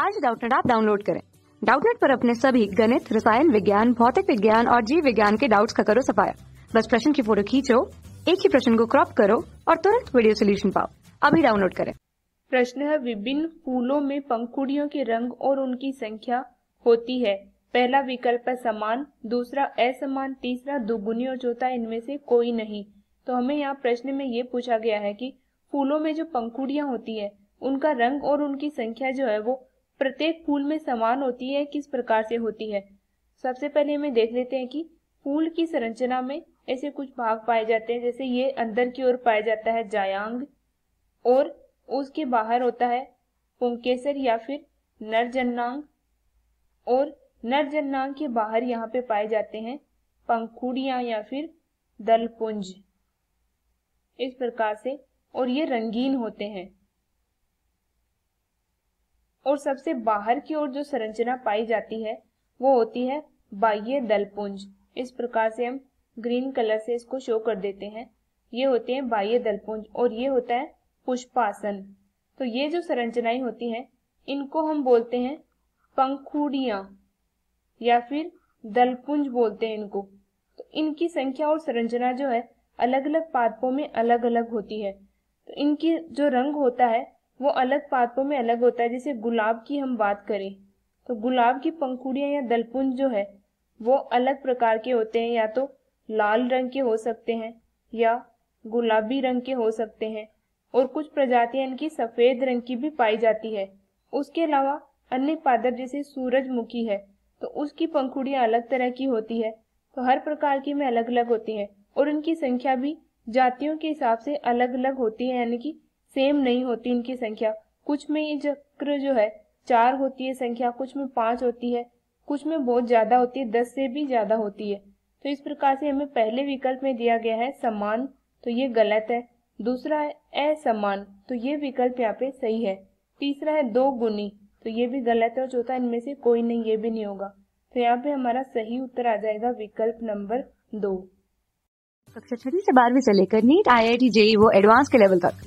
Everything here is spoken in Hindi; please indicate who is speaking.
Speaker 1: आज डाउटनेट आप डाउनलोड करें डाउटनेट पर अपने सभी गणित रसायन विज्ञान भौतिक विज्ञान और जीव विज्ञान के डाउट्स का करो सफाया बस प्रश्न की फोटो खींचो एक ही प्रश्न को क्रॉप करो और तुरंत वीडियो सोल्यूशन पाओ अभी डाउनलोड करें
Speaker 2: प्रश्न है विभिन्न फूलों में पंखुड़ियों के रंग और उनकी संख्या होती है पहला विकल्प है समान दूसरा असमान तीसरा दुगुनी और चौथा इनमें से कोई नहीं तो हमें यहाँ प्रश्न में ये पूछा गया है कि फूलों में जो पंखुड़ियाँ होती है उनका रंग और उनकी संख्या जो है वो प्रत्येक फूल में समान होती है किस प्रकार से होती है सबसे पहले हमें देख लेते हैं कि फूल की संरचना में ऐसे कुछ भाग पाए जाते हैं जैसे ये अंदर की ओर पाया जाता है जायांग और उसके बाहर होता है पुंकेसर या फिर नरजन्नांग और नरजन्नांग के बाहर यहाँ पे पाए जाते हैं पंखुड़िया या फिर दलपुंज इस प्रकार से और ये रंगीन होते हैं और सबसे बाहर की ओर जो संरचना पाई जाती है वो होती है बाह्य दलपुंज इस प्रकार से हम ग्रीन कलर से इसको शो कर देते हैं ये होते हैं बाह्य दलपुंज और ये होता है पुष्पासन तो ये जो संरचनाएं होती हैं इनको हम बोलते हैं पंखुड़िया या फिर दलपुंज बोलते हैं इनको तो इनकी संख्या और संरचना जो है अलग अलग पादपों में अलग अलग होती है तो इनकी जो रंग होता है वो अलग पादपों में अलग होता है जैसे गुलाब की हम बात करें तो गुलाब की पंखुड़ियाँ या दलपुंज जो है वो अलग प्रकार के होते हैं या तो लाल रंग के हो सकते हैं या गुलाबी रंग के हो सकते हैं और कुछ प्रजातियां इनकी सफ़ेद रंग की भी पाई जाती है उसके अलावा अन्य पादप जैसे सूरजमुखी है तो उसकी पंखुड़ियाँ अलग तरह की होती है तो हर प्रकार की में अलग अलग होती हैं और इनकी संख्या भी जातियों के हिसाब से अलग अलग होती है यानी कि सेम नहीं होती इनकी संख्या कुछ में ये चक्र जो है चार होती है संख्या कुछ में पांच होती है कुछ में बहुत ज्यादा होती है दस से भी ज्यादा होती है तो इस प्रकार से हमें पहले विकल्प में दिया गया है समान तो ये गलत है दूसरा है असमान तो ये विकल्प यहाँ पे सही है तीसरा है दो गुनी तो ये भी गलत है और चौथा इनमें से कोई नहीं ये भी नहीं होगा तो यहाँ पे हमारा सही उत्तर आ जाएगा विकल्प नंबर दो कक्षा
Speaker 1: अच्छा, छठी से बारहवीं से लेकर NEET I I T JEE वो एडवांस के लेवल तक